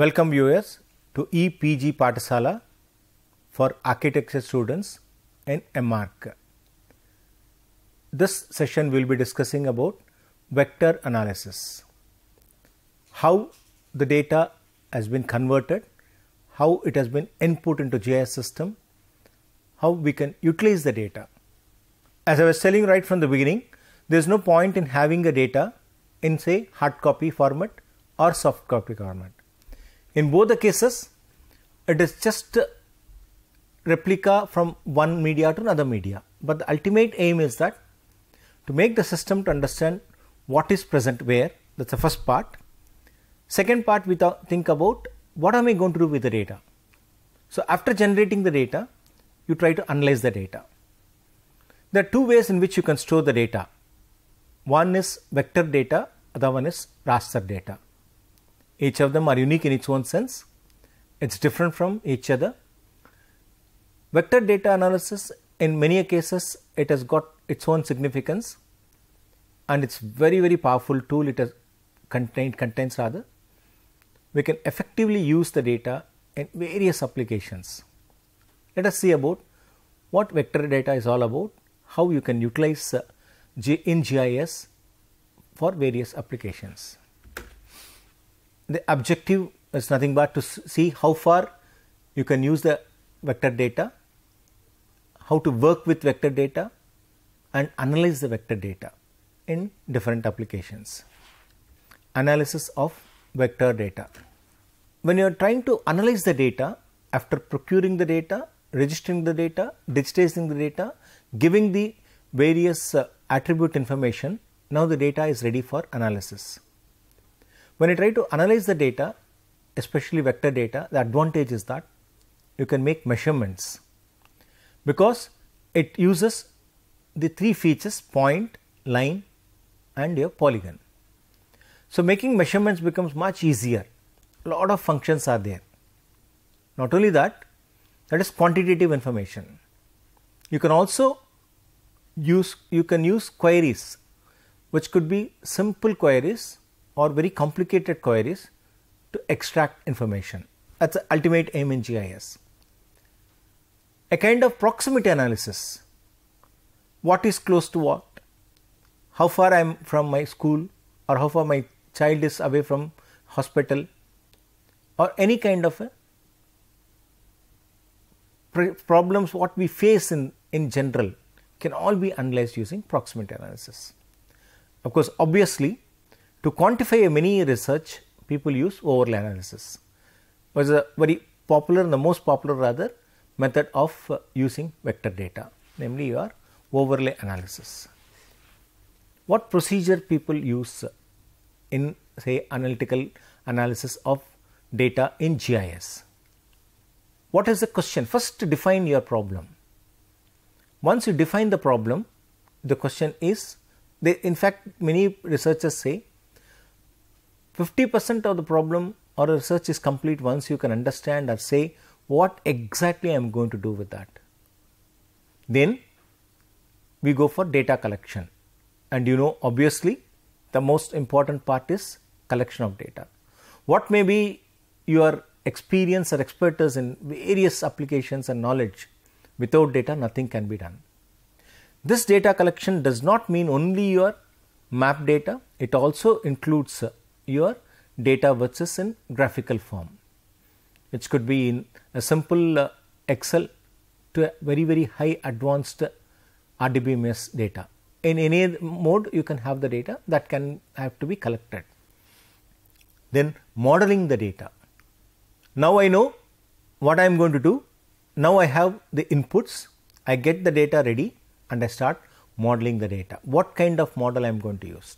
Welcome viewers to EPG Patasala for architecture students in MARC. This session will be discussing about vector analysis. How the data has been converted, how it has been input into GIS system, how we can utilize the data. As I was telling right from the beginning, there is no point in having a data in say hard copy format or soft copy format in both the cases, it is just replica from one media to another media. But the ultimate aim is that to make the system to understand what is present where, that is the first part. Second part, we think about what am I going to do with the data. So, after generating the data, you try to analyze the data. There are two ways in which you can store the data. One is vector data, other one is raster data. Each of them are unique in its own sense. It's different from each other. Vector data analysis in many cases it has got its own significance and it's very very powerful tool it has contained contains rather we can effectively use the data in various applications let us see about what vector data is all about how you can utilize uh, in GIS for various applications the objective is nothing but to see how far you can use the vector data, how to work with vector data and analyze the vector data in different applications. Analysis of vector data. When you are trying to analyze the data after procuring the data, registering the data, digitizing the data, giving the various uh, attribute information, now the data is ready for analysis. When you try to analyze the data, especially vector data, the advantage is that you can make measurements because it uses the three features point, line and your polygon. So, making measurements becomes much easier, a lot of functions are there. Not only that, that is quantitative information. You can also use, you can use queries which could be simple queries or very complicated queries to extract information. That's the ultimate aim in GIS. A kind of proximity analysis. What is close to what? How far I am from my school or how far my child is away from hospital or any kind of problems what we face in, in general can all be analyzed using proximity analysis. Of course, obviously to quantify a mini research, people use overlay analysis, which a very popular and the most popular rather method of uh, using vector data, namely your overlay analysis. What procedure people use in say analytical analysis of data in GIS? What is the question? First define your problem. Once you define the problem, the question is they in fact many researchers say 50% of the problem or a research is complete once you can understand or say what exactly I am going to do with that. Then we go for data collection and you know obviously the most important part is collection of data. What may be your experience or expertise in various applications and knowledge without data nothing can be done. This data collection does not mean only your map data, it also includes your data which is in graphical form, which could be in a simple uh, Excel to a very very high advanced RDBMS data. In any mode you can have the data that can have to be collected. Then modeling the data. Now I know what I am going to do. Now I have the inputs, I get the data ready and I start modeling the data. What kind of model I am going to use?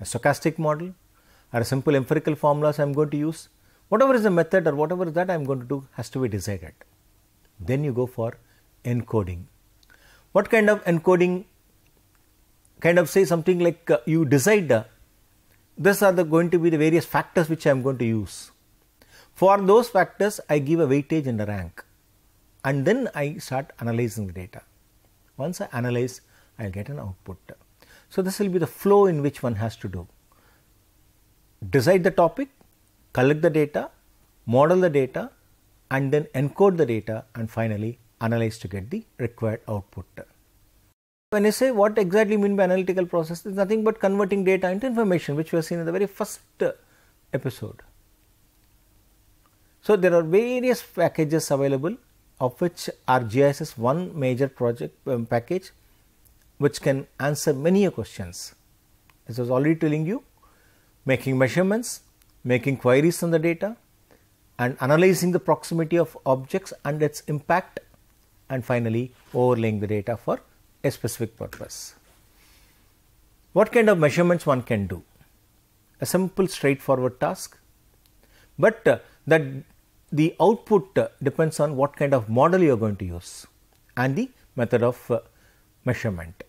a stochastic model or a simple empirical formulas I am going to use, whatever is the method or whatever is that I am going to do has to be decided. Then you go for encoding. What kind of encoding? Kind of say something like uh, you decide uh, these are the going to be the various factors which I am going to use. For those factors, I give a weightage and a rank and then I start analyzing the data. Once I analyze, I will get an output. So, this will be the flow in which one has to do. Decide the topic, collect the data, model the data and then encode the data and finally analyze to get the required output. When I say what exactly mean by analytical process, it is nothing but converting data into information which we have seen in the very first episode. So, there are various packages available of which R G I S is one major project um, package which can answer many questions. As I was already telling you, making measurements, making queries on the data and analyzing the proximity of objects and its impact and finally overlaying the data for a specific purpose. What kind of measurements one can do? A simple straightforward task, but uh, that the output uh, depends on what kind of model you are going to use and the method of uh, measurement.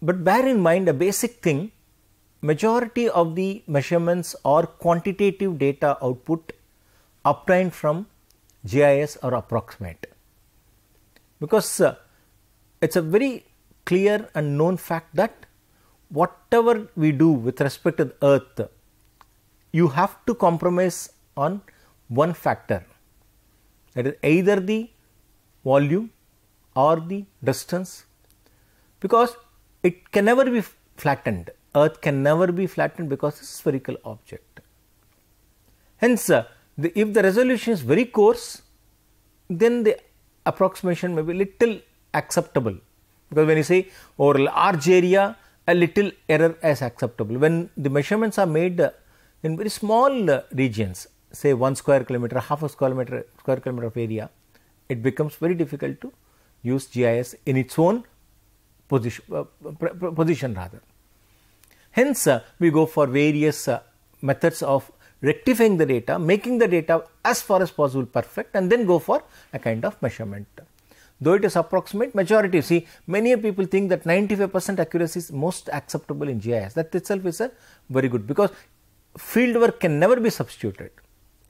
But bear in mind a basic thing majority of the measurements or quantitative data output obtained from GIS are approximate because uh, it is a very clear and known fact that whatever we do with respect to the earth you have to compromise on one factor that is either the volume or the distance because it can never be flattened. Earth can never be flattened because it's a spherical object. Hence, uh, the, if the resolution is very coarse, then the approximation may be little acceptable because when you say over oh, large area, a little error is acceptable. When the measurements are made uh, in very small uh, regions, say 1 square kilometer, half a square kilometer, square kilometer of area, it becomes very difficult to use GIS in its own position, uh, position rather. Hence, uh, we go for various uh, methods of rectifying the data, making the data as far as possible perfect and then go for a kind of measurement. Though it is approximate, majority see many people think that 95 percent accuracy is most acceptable in GIS that itself is a very good because field work can never be substituted.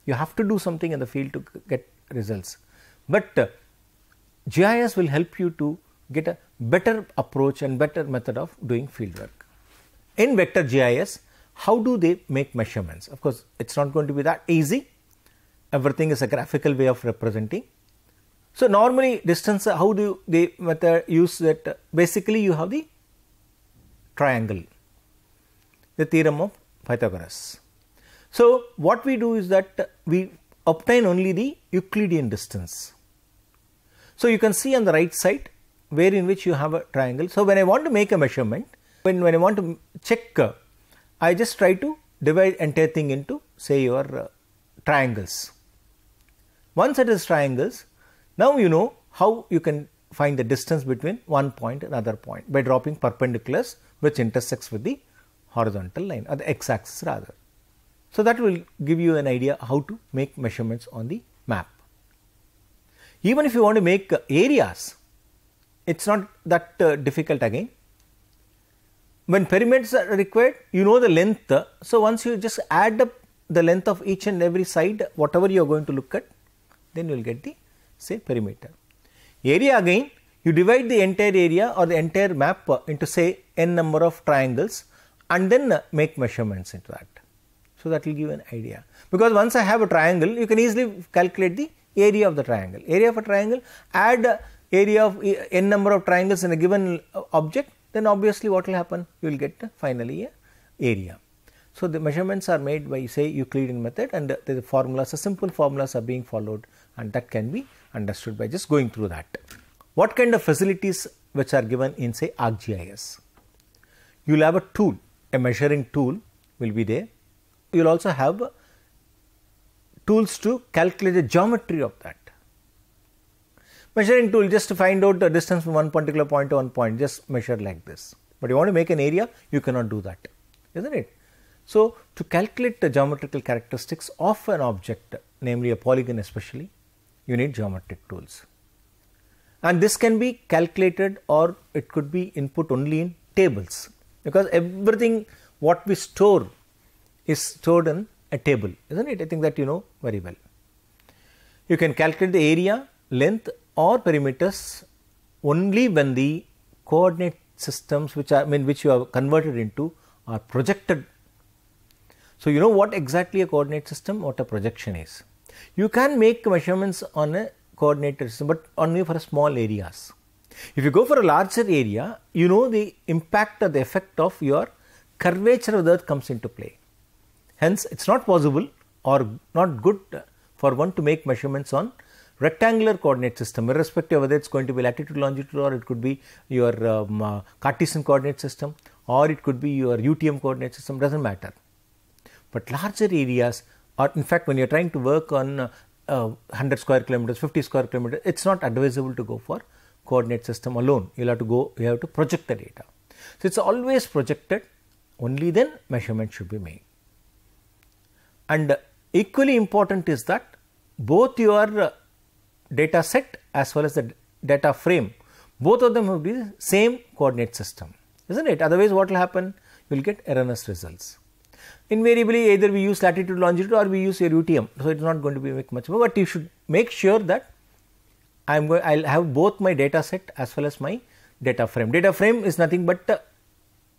You have to do something in the field to get results, but uh, GIS will help you to get a better approach and better method of doing field work. In vector GIS, how do they make measurements? Of course, it is not going to be that easy. Everything is a graphical way of representing. So, normally distance, how do they method use that? Basically, you have the triangle, the theorem of Pythagoras. So, what we do is that we obtain only the Euclidean distance. So, you can see on the right side where in which you have a triangle. So, when I want to make a measurement, when, when I want to check I just try to divide entire thing into say your uh, triangles. Once it is triangles, now you know how you can find the distance between one point and another point by dropping perpendiculars which intersects with the horizontal line or the x axis rather. So, that will give you an idea how to make measurements on the map. Even if you want to make uh, areas, it is not that uh, difficult again. When pyramids are required, you know the length. So, once you just add up the length of each and every side, whatever you are going to look at, then you will get the say perimeter. Area again, you divide the entire area or the entire map uh, into say n number of triangles and then uh, make measurements into that. So, that will give an idea because once I have a triangle you can easily calculate the area of the triangle. Area of a triangle add uh, area of eh, n number of triangles in a given object, then obviously what will happen? You will get finally a area. So, the measurements are made by say Euclidean method and the, the formulas, the simple formulas are being followed and that can be understood by just going through that. What kind of facilities which are given in say ArcGIS? You will have a tool, a measuring tool will be there. You will also have tools to calculate the geometry of that measuring tool just to find out the distance from one particular point to one point just measure like this but you want to make an area you cannot do that isn't it so to calculate the geometrical characteristics of an object namely a polygon especially you need geometric tools and this can be calculated or it could be input only in tables because everything what we store is stored in a table isn't it i think that you know very well you can calculate the area length or perimeters only when the coordinate systems which are I mean which you have converted into are projected. So, you know what exactly a coordinate system what a projection is. You can make measurements on a coordinate system, but only for small areas. If you go for a larger area, you know the impact or the effect of your curvature of the earth comes into play. Hence, it is not possible or not good for one to make measurements on rectangular coordinate system irrespective of whether it is going to be latitude longitude or it could be your um, uh, Cartesian coordinate system or it could be your UTM coordinate system does not matter. But larger areas or in fact when you are trying to work on uh, uh, 100 square kilometers 50 square kilometers it is not advisable to go for coordinate system alone you will have to go you have to project the data. So, it is always projected only then measurement should be made. And equally important is that both your data set as well as the data frame both of them will be the same coordinate system isn't it otherwise what will happen you will get erroneous results invariably either we use latitude longitude or we use your UTM so it is not going to be make much more but you should make sure that I am going I will have both my data set as well as my data frame data frame is nothing but uh,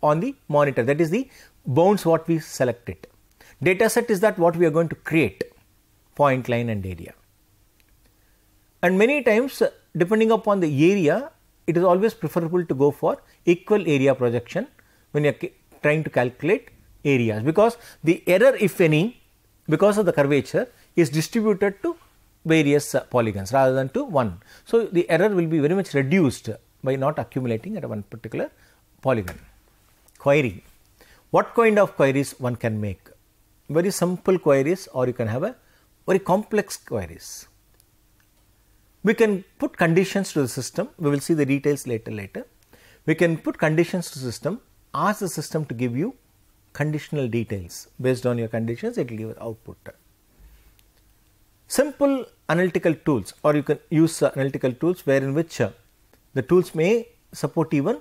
on the monitor that is the bounds what we selected data set is that what we are going to create point line and area and many times uh, depending upon the area it is always preferable to go for equal area projection when you are trying to calculate areas because the error if any because of the curvature is distributed to various uh, polygons rather than to one. So, the error will be very much reduced by not accumulating at one particular polygon. Query. What kind of queries one can make? Very simple queries or you can have a very complex queries. We can put conditions to the system. We will see the details later later. We can put conditions to system, ask the system to give you conditional details. Based on your conditions, it will give output. Simple analytical tools or you can use analytical tools where in which uh, the tools may support even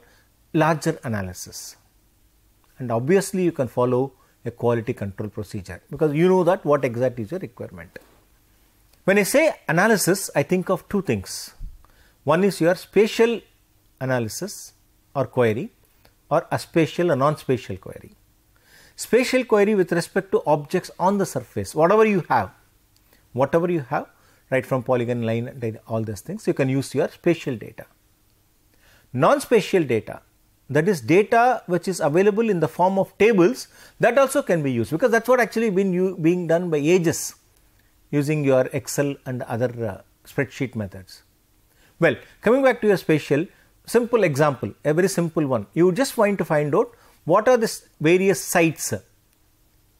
larger analysis. And obviously, you can follow a quality control procedure because you know that what exact is your requirement. When I say analysis, I think of two things. One is your spatial analysis or query or a spatial or non-spatial query. Spatial query with respect to objects on the surface, whatever you have, whatever you have, right from polygon line, all those things, you can use your spatial data. Non-spatial data, that is data which is available in the form of tables, that also can be used because that is what actually been being done by ages using your Excel and other uh, spreadsheet methods. Well, coming back to your spatial, simple example, a very simple one. You just want to find out what are the various sites uh,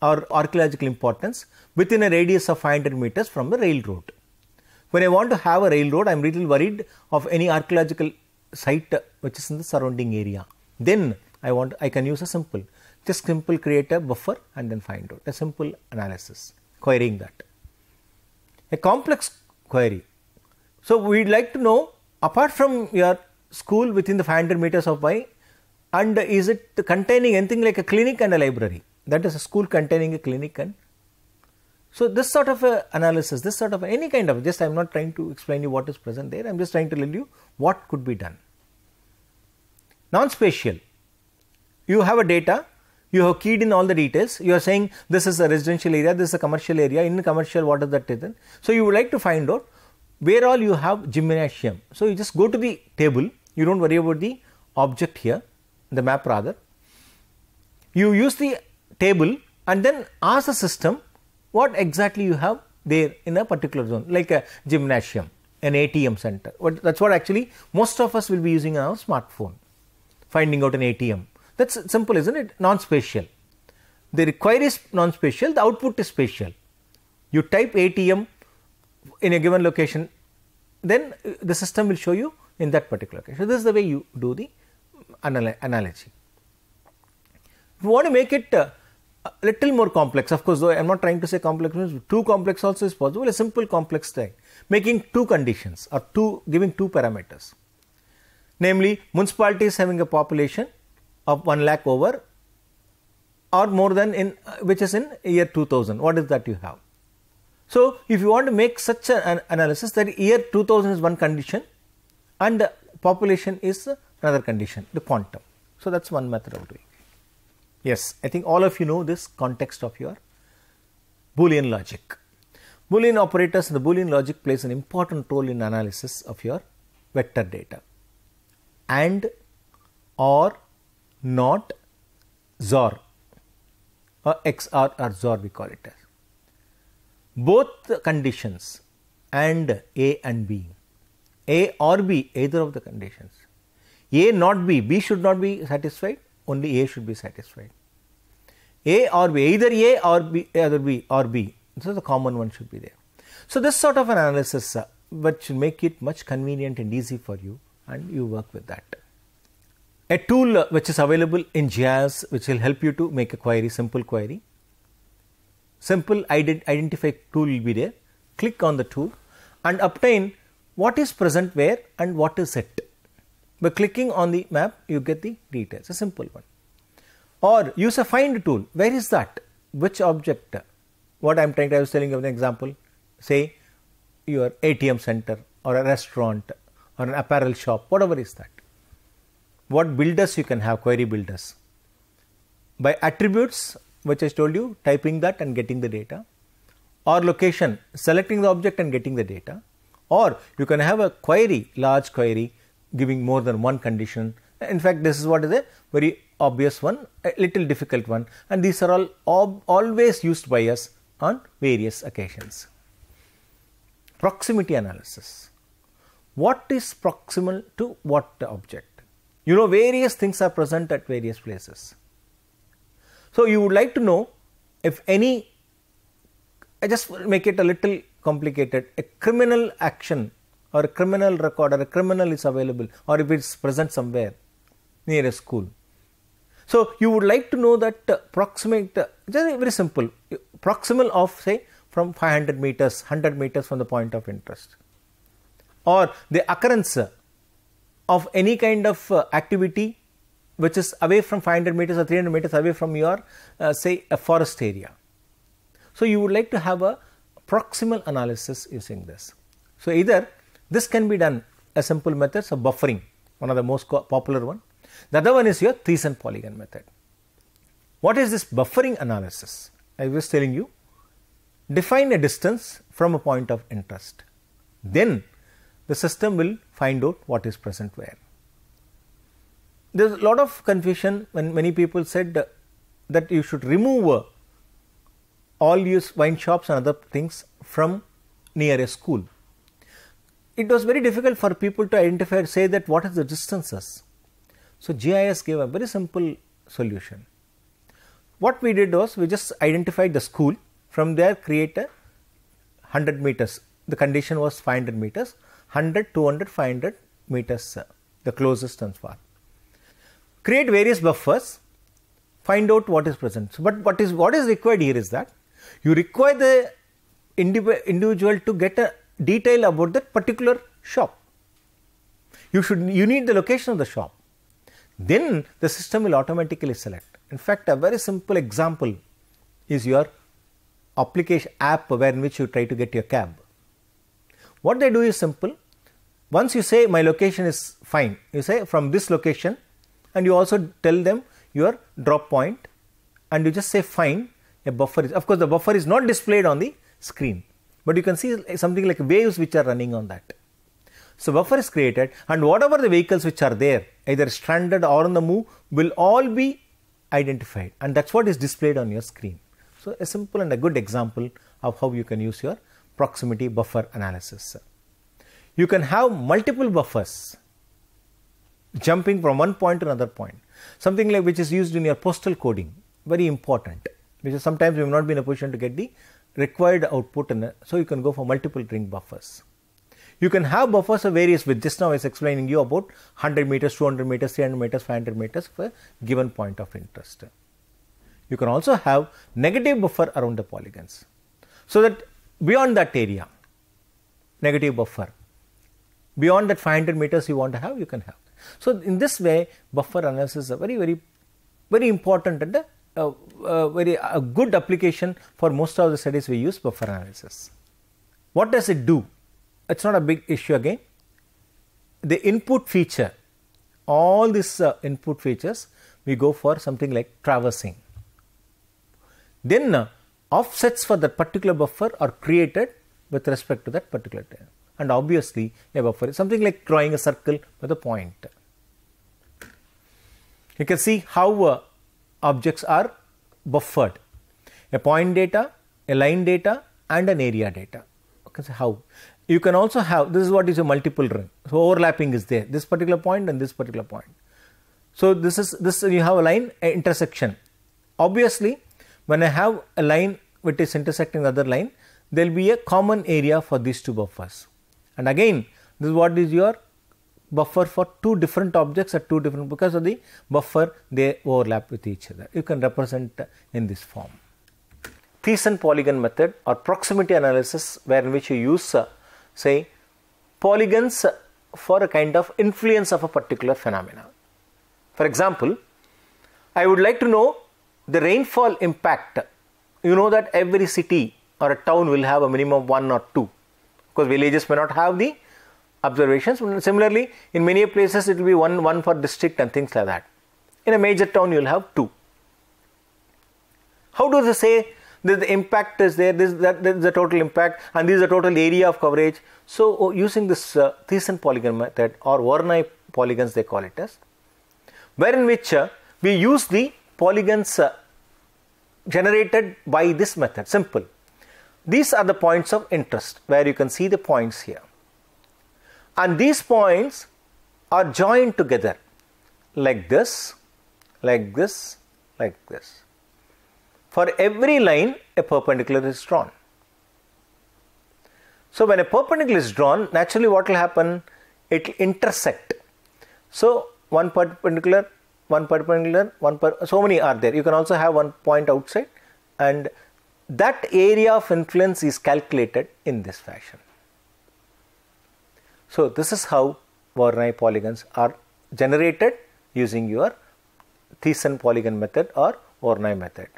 or archaeological importance within a radius of 500 meters from the railroad. When I want to have a railroad, I am little worried of any archaeological site uh, which is in the surrounding area. Then I want I can use a simple, just simple create a buffer and then find out a simple analysis querying that a complex query. So, we would like to know apart from your school within the 500 meters of y and is it containing anything like a clinic and a library that is a school containing a clinic and so this sort of uh, analysis this sort of any kind of just i am not trying to explain you what is present there i am just trying to tell you what could be done non spatial you have a data you have keyed in all the details. You are saying this is a residential area, this is a commercial area, in commercial what is that? table. So you would like to find out where all you have gymnasium. So you just go to the table, you do not worry about the object here, the map rather. You use the table and then ask the system what exactly you have there in a particular zone like a gymnasium, an ATM center. That is what actually most of us will be using our smartphone, finding out an ATM that is simple is not it non-spatial. The require is non-spatial, the output is spatial. You type ATM in a given location, then uh, the system will show you in that particular location. So, this is the way you do the analogy. If you want to make it uh, a little more complex, of course, though I am not trying to say complex means too complex also is possible, a simple complex thing, making two conditions or two giving two parameters. Namely, municipality is having a population of 1 lakh over or more than in which is in year 2000 what is that you have so if you want to make such an analysis that year 2000 is one condition and population is another condition the quantum so that's one method of doing it. yes i think all of you know this context of your boolean logic boolean operators and the boolean logic plays an important role in analysis of your vector data and or not XOR or XR or XOR we call it as. Both conditions and A and B, A or B either of the conditions, A not B, B should not be satisfied only A should be satisfied. A or B either A or B either B or B so the common one should be there. So, this sort of an analysis uh, which make it much convenient and easy for you and you work with that a tool uh, which is available in GIS which will help you to make a query, simple query. Simple ident identify tool will be there. Click on the tool and obtain what is present where and what is it. By clicking on the map, you get the details, a simple one. Or use a find tool. Where is that? Which object? What I am trying to, I was telling you an example, say your ATM center or a restaurant or an apparel shop, whatever is that what builders you can have, query builders. By attributes, which I told you, typing that and getting the data, or location, selecting the object and getting the data, or you can have a query, large query, giving more than one condition. In fact, this is what is a very obvious one, a little difficult one, and these are all always used by us on various occasions. Proximity analysis. What is proximal to what object? You know, various things are present at various places. So, you would like to know if any, I just make it a little complicated, a criminal action or a criminal record or a criminal is available or if it is present somewhere near a school. So, you would like to know that approximate, proximate, just very simple, proximal of say from 500 meters, 100 meters from the point of interest or the occurrence of any kind of uh, activity which is away from 500 meters or 300 meters away from your uh, say a forest area. So, you would like to have a proximal analysis using this. So, either this can be done a simple method, so buffering one of the most popular one. The other one is your Thiessen polygon method. What is this buffering analysis? I was telling you define a distance from a point of interest. Then the system will find out what is present where. There is a lot of confusion when many people said that you should remove all these wine shops and other things from near a school. It was very difficult for people to identify say that what is the distances. So, GIS gave a very simple solution. What we did was we just identified the school from there create a 100 meters the condition was 500 meters 100, 200, 500 meters, the closest transfer. Create various buffers, find out what is present. So, but what is, what is required here is that you require the individual to get a detail about that particular shop. You should, you need the location of the shop. Then the system will automatically select. In fact, a very simple example is your application app where in which you try to get your cab. What they do is simple. Once you say my location is fine, you say from this location and you also tell them your drop point and you just say fine a buffer is of course the buffer is not displayed on the screen but you can see something like waves which are running on that so buffer is created and whatever the vehicles which are there either stranded or on the move will all be identified and that's what is displayed on your screen so a simple and a good example of how you can use your proximity buffer analysis. You can have multiple buffers jumping from one point to another point, something like which is used in your postal coding, very important because sometimes we may not be in a position to get the required output and so you can go for multiple ring buffers. You can have buffers of various width. Just now I was explaining you about 100 meters, 200 meters, 300 meters, 500 meters for a given point of interest. You can also have negative buffer around the polygons so that beyond that area, negative buffer. Beyond that 500 meters you want to have, you can have. So, in this way, buffer analysis is a very, very, very important and a, very good application for most of the studies we use buffer analysis. What does it do? It is not a big issue again. The input feature, all these uh, input features, we go for something like traversing. Then uh, offsets for that particular buffer are created with respect to that particular term. And obviously, a buffer is something like drawing a circle with a point. You can see how uh, objects are buffered a point data, a line data, and an area data. Okay, so how you can also have this is what is a multiple ring. So overlapping is there. This particular point and this particular point. So this is this you have a line a intersection. Obviously, when I have a line which is intersecting another line, there will be a common area for these two buffers. And again, this is what is your buffer for two different objects at two different because of the buffer they overlap with each other. You can represent in this form. Thiessen polygon method or proximity analysis where in which you use uh, say polygons for a kind of influence of a particular phenomena. For example, I would like to know the rainfall impact you know that every city or a town will have a minimum of one or two because villages may not have the observations similarly in many places it will be one one for district and things like that in a major town you will have two how do they say that the impact is there this that, that is the total impact and this is the total area of coverage so oh, using this uh, Thiessen polygon method or Voronoi polygons they call it as where in which uh, we use the polygons uh, generated by this method, simple. These are the points of interest where you can see the points here. And these points are joined together like this, like this, like this. For every line, a perpendicular is drawn. So, when a perpendicular is drawn, naturally what will happen? It will intersect. So, one perpendicular one perpendicular, one per so many are there. You can also have one point outside, and that area of influence is calculated in this fashion. So, this is how Voronoi polygons are generated using your Thiessen polygon method or Voronoi method,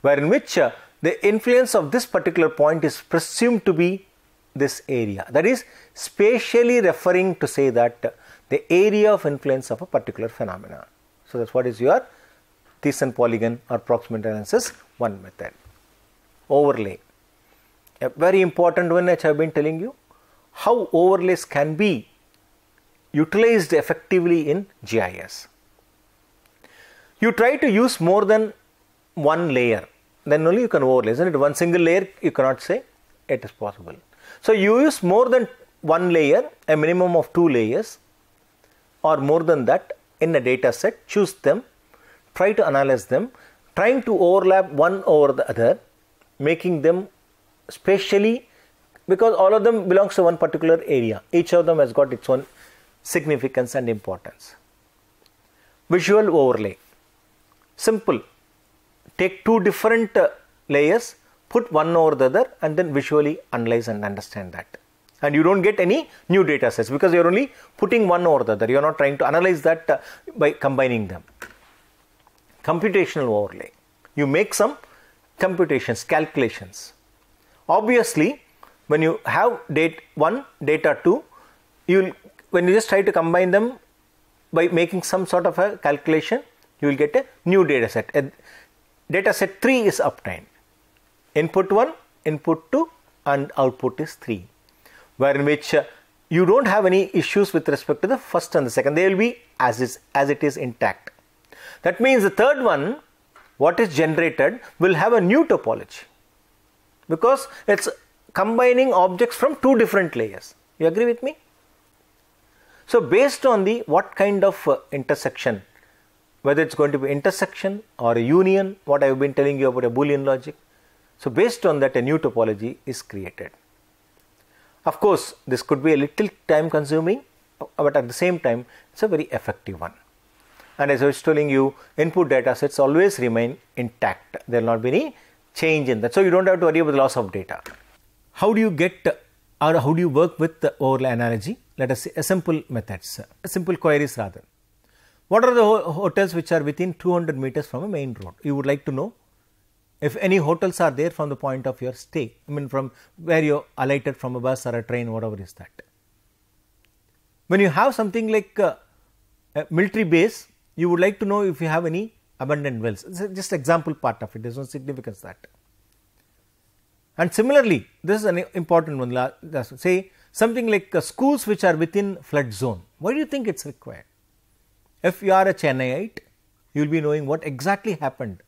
where in which uh, the influence of this particular point is presumed to be this area. That is spatially referring to say that uh, the area of influence of a particular phenomenon. So that's what is your Thiessen polygon or proximity analysis one method. Overlay. A very important one which I have been telling you how overlays can be utilized effectively in GIS. You try to use more than one layer, then only you can overlay, isn't it? One single layer you cannot say it is possible. So you use more than one layer, a minimum of two layers, or more than that, in a data set, choose them, try to analyze them, trying to overlap one over the other, making them spatially because all of them belongs to one particular area. Each of them has got its own significance and importance. Visual overlay. Simple. Take two different uh, layers, put one over the other and then visually analyze and understand that and you don't get any new data sets because you're only putting one over the other. You're not trying to analyze that uh, by combining them. Computational overlay. You make some computations, calculations. Obviously, when you have date 1, data 2, you when you just try to combine them by making some sort of a calculation, you will get a new data set. A data set 3 is obtained. Input 1, input 2 and output is 3 wherein which uh, you don't have any issues with respect to the first and the second they will be as is as it is intact that means the third one what is generated will have a new topology because it's combining objects from two different layers you agree with me so based on the what kind of uh, intersection whether it's going to be intersection or a union what i have been telling you about a boolean logic so based on that a new topology is created of course, this could be a little time consuming, but at the same time, it's a very effective one. And as I was telling you, input data sets always remain intact, there will not be any change in that. So, you do not have to worry about loss of data. How do you get or how do you work with the overlay analogy? Let us see a simple methods, a simple queries rather. What are the hotels which are within 200 meters from a main road? You would like to know if any hotels are there from the point of your stay, I mean from where you alighted from a bus or a train, whatever is that. When you have something like a, a military base, you would like to know if you have any abundant wells. It's just example part of it, there is no significance that. And similarly, this is an important one, say something like uh, schools which are within flood zone. Why do you think it is required? If you are a Chennaiite, you will be knowing what exactly happened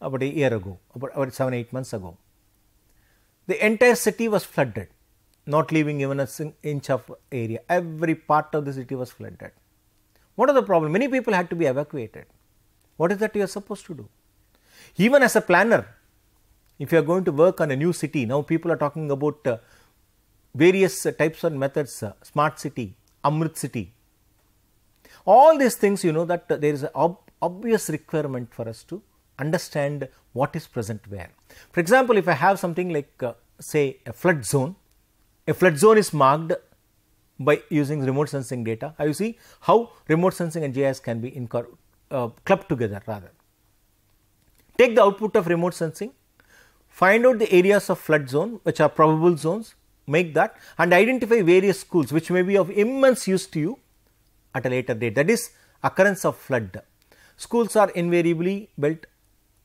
about a year ago, about, about seven, eight months ago. The entire city was flooded, not leaving even an inch of area. Every part of the city was flooded. are the problem? Many people had to be evacuated. What is that you are supposed to do? Even as a planner, if you are going to work on a new city, now people are talking about uh, various uh, types of methods, uh, smart city, Amrit city. All these things you know that there is an ob obvious requirement for us to understand what is present where. For example, if I have something like uh, say a flood zone, a flood zone is marked by using remote sensing data. How you see how remote sensing and GIS can be uh, clubbed together rather. Take the output of remote sensing, find out the areas of flood zone which are probable zones, make that and identify various schools which may be of immense use to you at a later date that is occurrence of flood. Schools are invariably built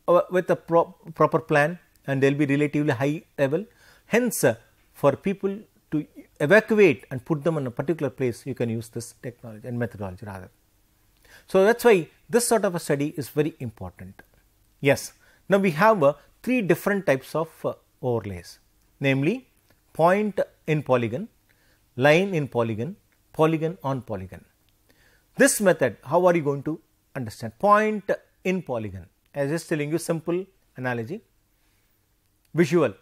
uh, with a pro proper plan and they will be relatively high level. Hence, uh, for people to evacuate and put them in a particular place, you can use this technology and methodology rather. So, that is why this sort of a study is very important. Yes, now we have uh, three different types of uh, overlays namely point in polygon, line in polygon, polygon on polygon. This method how are you going to understand point in polygon? I am just telling you simple analogy. Visual,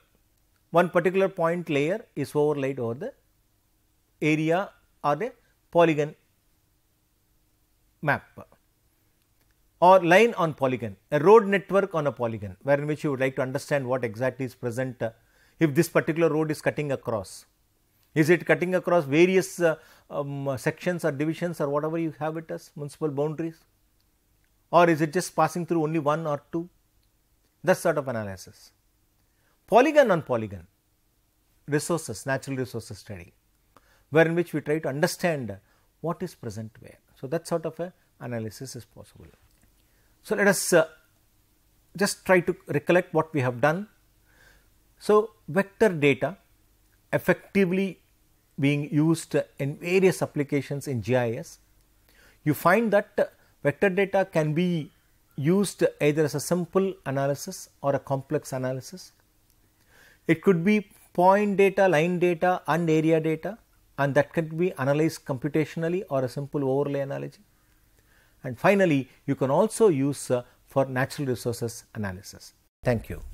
one particular point layer is overlaid over the area or the polygon map or line on polygon, a road network on a polygon, where in which you would like to understand what exactly is present uh, if this particular road is cutting across. Is it cutting across various uh, um, sections or divisions or whatever you have it as municipal boundaries? or is it just passing through only one or two? That sort of analysis. Polygon on polygon resources, natural resources study, wherein which we try to understand what is present where. So, that sort of a analysis is possible. So, let us uh, just try to recollect what we have done. So, vector data effectively being used in various applications in GIS, you find that Vector data can be used either as a simple analysis or a complex analysis. It could be point data, line data and area data and that can be analyzed computationally or a simple overlay analogy. And finally, you can also use uh, for natural resources analysis. Thank you.